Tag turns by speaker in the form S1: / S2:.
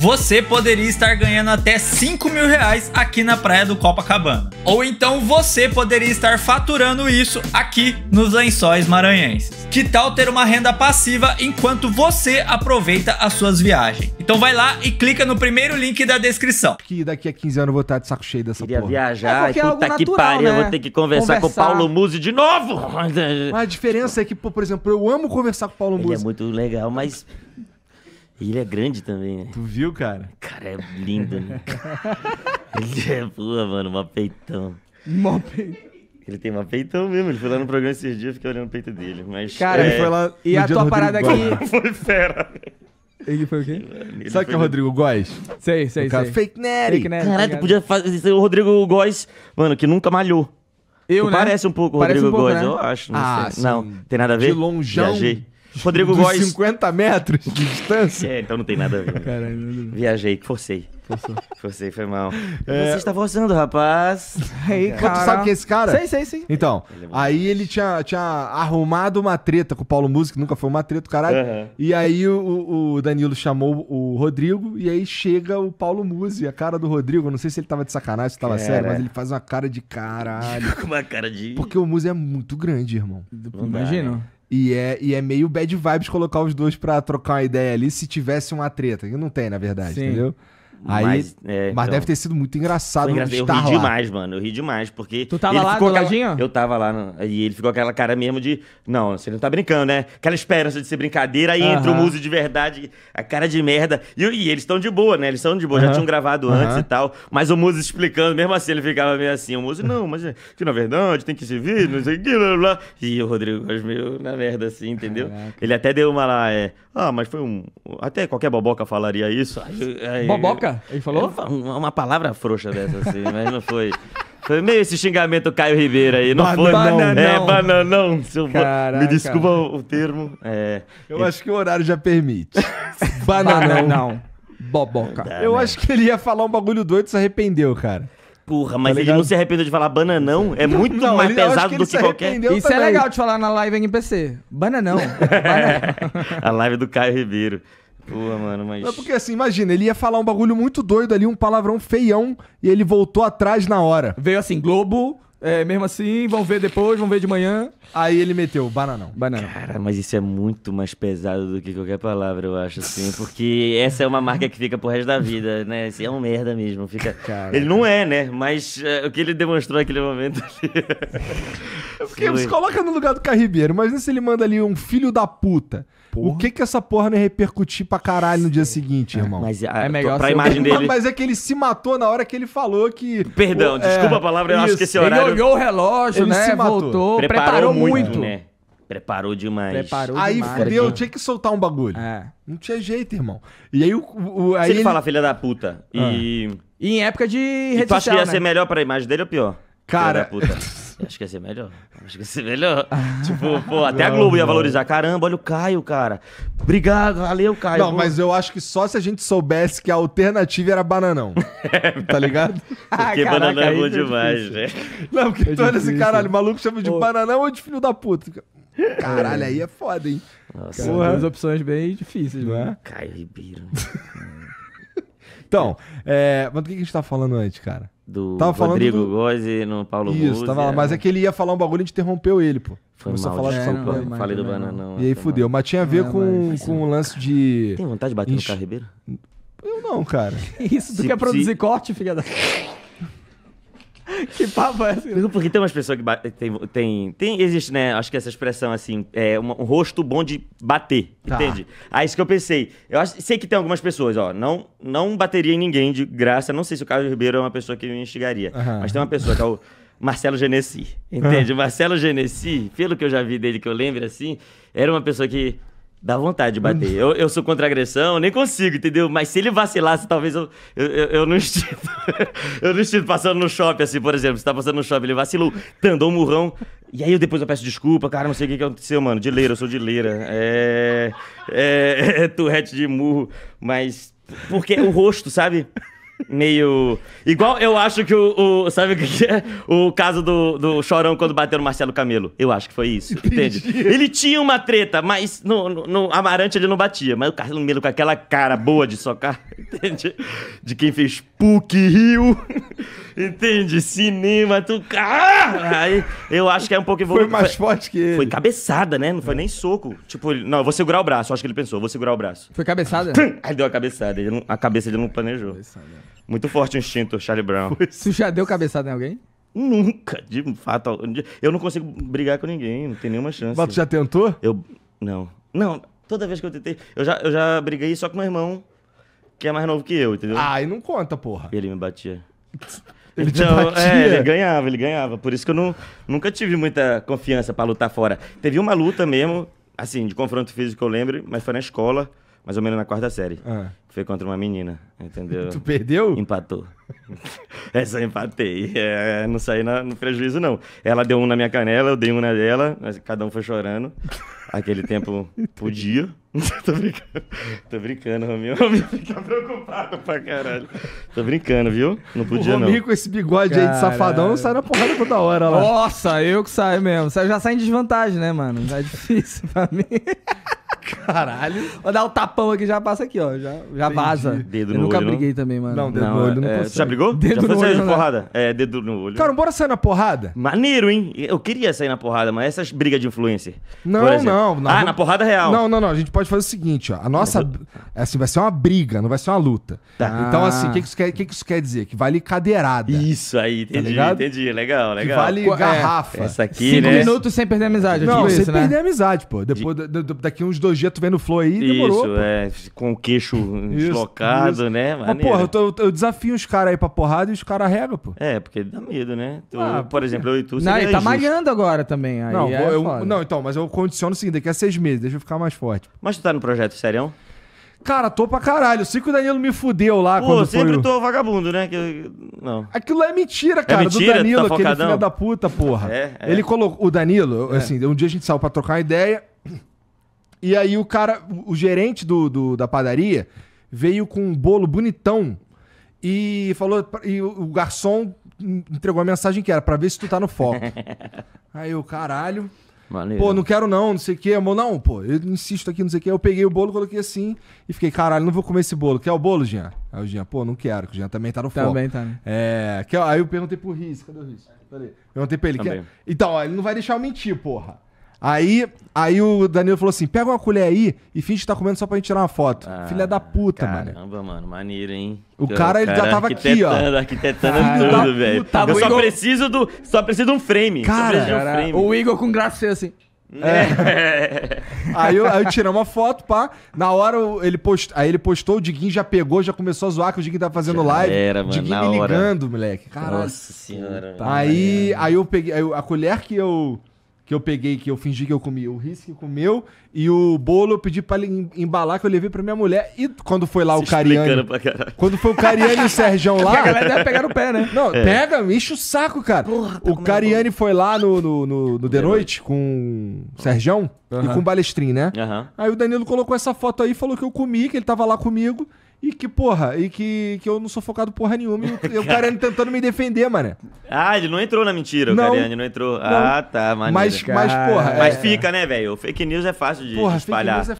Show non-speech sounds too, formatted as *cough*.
S1: você poderia estar ganhando até 5 mil reais aqui na praia do Copacabana. Ou então você poderia estar faturando isso aqui nos lençóis maranhenses. Que tal ter uma renda passiva enquanto você aproveita as suas viagens? Então vai lá
S2: e clica no primeiro link da descrição. Que daqui a 15 anos eu vou estar de saco cheio dessa Queria porra. viajar, é, é puta que pariu, né? eu vou né? ter que conversar, conversar. com o Paulo Musi de novo. Mas a diferença é que, por exemplo, eu amo conversar com o Paulo Musi. é muito legal, mas e ele é grande também, né? Tu
S1: viu, cara? Cara, é lindo. Né? *laughs* ele é, boa mano, uma peitão.
S2: Mó peitão.
S1: Ele tem uma peitão mesmo. Ele foi lá no programa esses dias, fiquei olhando o peito dele. Mas, cara, é... ele foi lá. E a tua parada aqui.
S2: foi fera. Ele foi o quê? Ele Sabe que é o
S1: Rodrigo Góes? Sei, sei, o cara, sei. Fake Nery. Fake tá Caralho, tu podia fazer o Rodrigo Góes, mano, que nunca malhou. Eu, tu né? Parece um pouco o Rodrigo um pouco, Góes, né? eu acho. Não ah, sei. Assim, não, tem nada a ver? De longeão. Viajei. Rodrigo Dos Góes. 50 metros
S2: de distância? É, então não tem nada a ver. Caralho. Viajei, forcei. Forçou. Forcei, foi mal. É... Você está
S1: forçando, rapaz. Aí,
S2: cara. tu sabe que é esse cara? Sei, sei, sim. Então, ele é aí ele tinha, tinha arrumado uma treta com o Paulo Música, que nunca foi uma treta, caralho. Uhum. E aí o, o, Danilo chamou o Rodrigo e aí chega o Paulo Musi, a cara do Rodrigo. Eu não sei se ele tava de sacanagem, se tava cara. sério, mas ele faz uma cara de caralho. *laughs*
S1: uma cara de. Porque
S2: o Musi é muito grande, irmão. Imagina. E é, e é meio bad vibes colocar os dois pra trocar uma ideia ali se tivesse uma treta. Que não tem, na verdade, Sim. entendeu? Aí, mas, é, mas então, deve ter sido muito engraçado. Engra... Eu ri lá. demais,
S1: mano. Eu ri demais, porque. Tu tava lá ficou aquela... Eu tava lá. No... E ele ficou aquela cara mesmo de. Não, você não tá brincando, né? Aquela esperança de ser brincadeira. Aí uh -huh. entra o muso de verdade, a cara de merda. E, e eles estão de boa, né? Eles estão de boa. Uh -huh. Já tinham gravado uh -huh. antes e tal. Mas o muso explicando, mesmo assim, ele ficava meio assim. O muso, não, mas é que na verdade tem que se vir, não sei o que, blá blá. E o Rodrigo meio na merda, assim, entendeu? Caraca. Ele até deu uma lá. É, ah, mas foi um. Até qualquer boboca falaria isso. Aí, aí... boboca? Frouxa? Ele falou? uma palavra frouxa dessa, assim, mas não foi. Foi meio esse xingamento Caio Ribeiro aí, não foi? Bananão. É,
S2: bananão. Seu Caraca. Me desculpa o termo. É, eu é... acho que o horário já permite. *laughs* bananão. bananão. Boboca. Dá, eu né? acho que ele ia falar um bagulho doido e se arrependeu, cara. Porra, tá mas tá ele não se arrependeu de falar bananão? É muito não, mais pesado que do que qualquer. Isso é também. é legal de falar na live em PC. Bananão. *laughs* bananão.
S1: *laughs* A live do Caio Ribeiro. Porra, mano, mas. Não,
S2: porque assim, imagina, ele ia falar um bagulho muito doido ali, um palavrão feião, e ele voltou atrás na hora. Veio assim, Globo, é, mesmo assim, vão ver depois, vão ver de manhã. Aí ele meteu, bananão. Bananão. Cara,
S1: mas isso é muito mais pesado do que qualquer palavra, eu acho, assim. Porque essa é uma marca que fica pro resto da vida, né? Assim, é um merda mesmo. Fica... Ele não é, né? Mas é, o que ele demonstrou naquele momento ali. *laughs* Porque eles coloca
S2: no lugar do Carribeiro. Imagina se ele manda ali um filho da puta. Porra. O que que essa porra não repercutir pra caralho no dia seguinte, é, irmão? Mas a, é melhor pra imagem dele. Mas é que ele se matou na hora que ele falou que. Perdão, o, é, desculpa é, a palavra, eu isso. acho que esse horário. Ele olhou o relógio, ele né? Se matou. Voltou, preparou, preparou muito. muito. Né?
S1: Preparou demais. Preparou aí demais. fudeu, tinha
S2: que soltar um bagulho. É. Não tinha jeito, irmão. E aí o. o aí Se ele, ele... fala
S1: filha da puta. Ah. E...
S2: em época de rede e tu acha que ia né? ser
S1: melhor pra imagem dele ou pior?
S2: Cara. Filha da
S1: puta. *laughs* Acho que ia ser melhor. Acho que ia ser melhor. *laughs* tipo, pô, até não, a Globo ia valorizar.
S2: Caramba, olha o Caio, cara. Obrigado, valeu, Caio. Não, pô. mas eu acho que só se a gente soubesse que a alternativa era bananão. *laughs* É tá ligado?
S1: Porque ah, Caraca, bananão é bom demais, velho.
S2: Não, porque é tu olha esse caralho, maluco chama de pô. bananão ou de filho da puta? Caralho, aí é foda, hein? Nossa, Porra, as opções bem difíceis, é? né? Caio Ribeiro. *laughs* então, é, mas do que a gente tá falando antes, cara? do tava Rodrigo do...
S1: Gozzi no
S2: Paulo Isso, tava lá. É. Mas é que ele ia falar um bagulho e interrompeu ele, pô. Foi Começou mal, a falar desculpa, São Paulo. Falei do Bananão. E aí fudeu. Mas tinha a ver é, com, mas... com o lance de... Tem vontade de bater no Carribeiro? Eu não, cara. *laughs* Isso, tu se, quer produzir se... corte, filha da... *laughs* que papo
S1: é esse? Assim? Porque tem umas pessoas que tem, tem, tem, existe, né? Acho que essa expressão, assim, é um, um rosto bom de bater, tá. entende? Aí é isso que eu pensei. Eu acho, sei que tem algumas pessoas, ó, não, não bateria em ninguém de graça. Não sei se o Carlos Ribeiro é uma pessoa que me instigaria, uhum. mas tem uma pessoa que é o Marcelo Genesi, entende? Uhum. Marcelo Genesi, pelo que eu já vi dele, que eu lembro, assim, era uma pessoa que Dá vontade de bater. eu, eu sou contra agressão, nem consigo, entendeu? Mas se ele vacilasse, talvez eu, eu, eu, não estive. *laughs* eu não estive passando no shopping, assim, por exemplo. Você tá passando no shopping, ele vacilou, tandou um murrão. E aí eu depois eu peço desculpa, cara, não sei o que, que aconteceu, mano. De leira, eu sou de leira. É. É. *laughs* É, é turrete de murro. Mas. Porque o rosto, sabe? meio. Igual eu acho que o. o sabe o que é? O caso do, do Chorão quando bateu no Marcelo Camelo. Eu acho que foi isso. Entendi. Entende? Ele tinha uma treta, mas no, no, no Amarante ele não batia. Mas o Camelo com aquela cara boa de socar, *laughs* entende? De quem fez PUC Rio. *laughs* Entende? Cinema, tu. Ah! Aí eu acho que é um pouco Foi mais forte que ele. Foi cabeçada, né? Não foi nem soco. Tipo, não, eu vou segurar o braço. Acho que ele pensou, vou segurar o braço. Foi cabeçada? Aí deu a cabeçada. Ele não... a cabeça ele não planejou. Cabeçada. Muito forte o instinto, Charlie Brown. Você já deu cabeçada em alguém? Nunca, de fato. Eu não consigo brigar com ninguém, não tem nenhuma chance. Mas tu já tentou? Eu. Não. Não, toda vez que eu tentei. Eu já, eu já briguei só com meu irmão, que é mais novo que eu, entendeu? Ah, e não conta, porra. Ele me batia. *laughs* Ele então, é, ele ganhava, ele ganhava. Por isso que eu não, nunca tive muita confiança para lutar fora. Teve uma luta mesmo, assim, de confronto físico eu lembro, mas foi na escola mais ou menos na quarta série. Ah. Foi contra uma menina, entendeu? *laughs* Tu perdeu? Empatou. *laughs* Essa eu empatei. É, não saí na, no prejuízo, não. Ela deu um na minha canela, eu dei um na dela, mas cada um foi chorando. Aquele tempo podia. *laughs* Tô brincando. Tô brincando, Romil. Romil fica preocupado pra caralho. Tô brincando, viu? Não podia, o não. O com
S2: esse bigode caralho. aí de safadão sai na porrada toda hora lá. Nossa, eu que saio mesmo. já sai em desvantagem, né, mano? é difícil pra mim. Caralho. Vou dar um tapão aqui, já passa aqui, ó. Já, já vaza. Dedo eu no nunca olho, briguei não? também, mano. Não, dedo não, no olho não é, Você Já brigou? Dedo já foi no sair olho, de né? porrada?
S1: É, dedo no olho. Cara,
S2: bora sair na porrada? Maneiro,
S1: hein? Eu queria sair na porrada, mas essas brigas de influencer. Não, não. Ah, na porrada real. Não,
S2: não, não. A gente pode fazer o seguinte, ó. A nossa. É assim, vai ser uma briga, não vai ser uma luta. Tá. Então, assim, o que, que, isso quer, que, que isso quer dizer? Que vale cadeirada. Isso aí, entendi, tá entendi. Legal, legal. Que vale é, garrafa. Essa aqui, Cinco né? minutos sem perder a amizade. É não, tipo sem né? perder a amizade, pô. Depois, daqui uns dois cirurgia, tu vem no flow aí, demorou. Isso, pô. é, com o queixo deslocado, isso. né? Mas, porra, eu, tô, eu, desafio os caras aí pra porrada e os caras regam, pô. É, porque dá medo, né? Tu, ah, por exemplo, eu e tu... Não, ele tá malhando agora também, aí não, é eu, não, então, mas eu condiciono o seguinte, daqui a seis meses, deixa eu ficar mais forte. Mas tu tá no projeto Serião? Cara, tô pra caralho. Eu sei que o Danilo me fudeu lá Pô, quando sempre foi... sempre tô vagabundo, né? Que... Não. Aquilo lá é mentira, é cara, é mentira? do tá Danilo, tá aquele filho da puta, porra. É, é. Ele colocou... O Danilo, é. assim, um dia a gente saiu pra trocar uma ideia, e aí o cara, o gerente do, do da padaria, veio com um bolo bonitão e falou. E o garçom entregou a mensagem que era para ver se tu tá no foco. *laughs* aí eu, caralho. Maneiro. Pô, não quero não, não sei o quê. Amor, não, pô, eu insisto aqui, não sei o quê. Eu peguei o bolo, coloquei assim e fiquei, caralho, não vou comer esse bolo. Quer o bolo, Jean? Aí o Jean, pô, não quero, que o Jean também tá no foco. Também tá. Né? É, aí eu perguntei pro Riz, cadê o Riz? Peraí. Perguntei pra ele. Quer... Então, ó, ele não vai deixar eu mentir, porra. Aí, aí o Danilo falou assim: pega uma colher aí e finge que tá comendo só pra gente tirar uma foto. Ah, Filha da puta, mano. Caramba, mano, maneiro,
S1: hein? O cara, ele já tava aqui, ó. Arquitetando ah, tudo, tá velho. Eu só Igor... preciso do. Só preciso de um frame. Cara, um frame. o Igor com graça fez assim. É. é. aí, eu, aí eu tirei
S2: uma foto, pá. Na hora ele post, aí ele postou, o Diguinho já pegou, já começou a zoar que o Diguinho tá fazendo já live. Era, mano, Diguinho me hora. ligando, moleque. Caralho. Nossa
S1: senhora. Aí,
S2: aí eu peguei aí a colher que eu que eu peguei, que eu fingi que eu comi, o risque comeu, e o bolo eu pedi pra ele embalar, que eu levei pra minha mulher. E quando foi lá Se o Cariani. Quando foi o Cariani e o Sergião *laughs* lá. a galera deve pegar no pé, né? Não, é. pega, enche o saco, cara. Porra, tá o Cariani foi lá no, no, no, no The Noite com o Sergião uhum. e com o Balestrin, né? Uhum. Aí o Danilo colocou essa foto aí, falou que eu comi, que ele tava lá comigo. E que, porra, e que, que eu não sou focado porra nenhuma. E o, e o Cariani *laughs* tentando me defender, mano. Ah, ele não entrou na
S1: mentira, não, o Cariani não entrou. Não. Ah, tá, maneiro. Mas, mas porra. Mas é... fica, é. né, velho? Fake news é fácil de, porra, de espalhar. É